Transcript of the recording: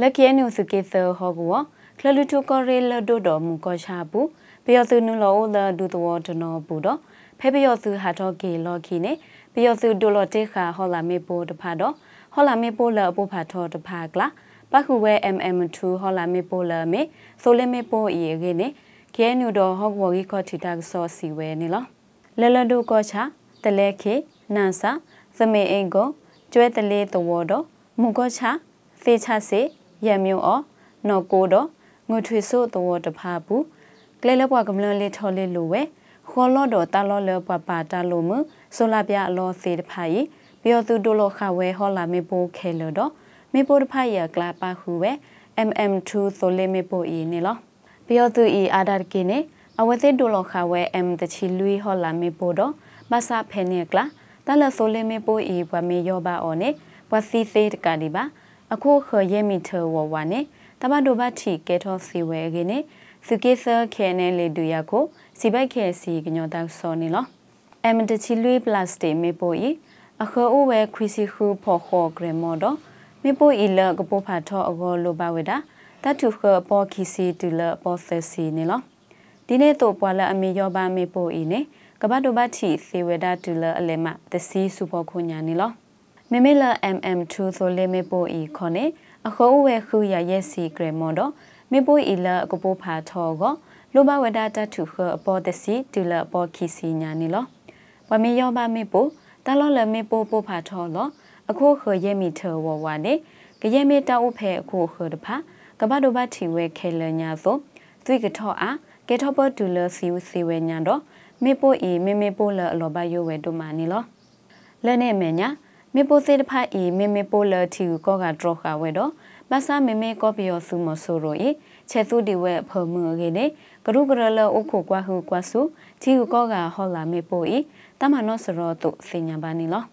လက်ကျဲနုစကေသဟောကူကလလူထုကရေလဒိုဒမူကရှာဘူးပျော်သူနုလောလဒူတဝဒနောဘူးတော့ဖဲပျော်သူဟာတော့ကေလော်ခီနေပျော်သူဒိုလတေခါဟောလာမေပိုတဖာတော့ဟောလာမေပိုလအပိုဖာထောတဖာကလားပခုဝဲ MM2 ဟောလာမေပိုလမေဆိုလမေပိုအေဂေနေကဲနူတော့ဟော့ဝဂီခေါ်တီတာဆော့စီဝဲနေလောလလဒိုကောချာတလဲခေနန်စာသမေအင်ကိုကျွဲတလဲတဝတော်မူကောချာသေချစေရံမျိုးအော်နော်ကိုတော့ငွထွေဆို့တော်တဖာဘူးကလဲလပွားကမလလေးထော်လေးလိုဝဲခေါ်လော့တော်တာလော့လပွားပါတာလိုမဆိုလာပြအလောစေတဖာကြီးပြောသူတို့လောခဝဲဟောလာမေပိုခဲလို့တော့မေပိုတဖာရကလာပါဟုဝဲ MM2 ဆိုလေးမေပိုဤနေလောပြောသူဤအာဒါကိနေအဝသိတို့လောခဝဲ M တချီလူဟောလာမေပိုတော့မဆာဖဲနေကလာတလဆိုလေးမေပိုဤဘဝမေယောပါအော်နေဘဝစီစေတကဒီပါအခုခေယမီထဝဝနဲ့တဘဒိုဘတိကဲထောစီဝဲကင်းစကိစခဲနဲလေဒူယာကိုစီဘက်ခဲစီကညောတောက်စောနေလောအမ်တချီလွေပလတ်စတေမေပိုဤအခောဝဲခွီစီခူဖော်ခောဂရမောဒမေပိုဤလကပိုဖာထောအဂောလိုဘဝေတာတတ်တူခောပေါ်ခီစီတူလပေါ်သစီနေလောဒီနေ့တော့ပွာလအမေယောဘမေပိုဤနေကဘဒိုဘတိစေဝဒတူလအလေမတစီစုဖို့ခုညာနေလောမေမေလာ MM2 ဆိုလေမေပိုဤခေါနေအခေါဝဲခုရရက်စီဂရမွန်တော့မေပိုဤလာကပိုဖာထောကလိုဘဝဒတတုခအပေါ်တစီတူလအပေါ်ခီစီညာနေလောပမေယောဘမေပိုတလောလမေပိုပိုဖာထောလောအခိုခရဲမီထောဝဝနေကရဲမေတောက်ဖဲအခိုခတဖာကဘဒဘတီဝဲခဲလညာသောသွိကထောအားကေထောပဒူလစီဝစီဝဲညာတော့မေပိုဤမေမေပိုလအလောဘယောဝဲတုမာနေလောလဲနေမေညာမေပိုစေတဖတ်ဤမေမေပိုလတီကိုကဒရောခဝဲတော့မဆာမေမေကောပီယောစုမဆိုရိုဤချေသူဒီဝဲဖမှုငေနေကရုကရလအုခုကွာဟုကွာစုတီကိုကဟောလာမေပိုဤတမနောစရောတုစင်ညာပါနီလော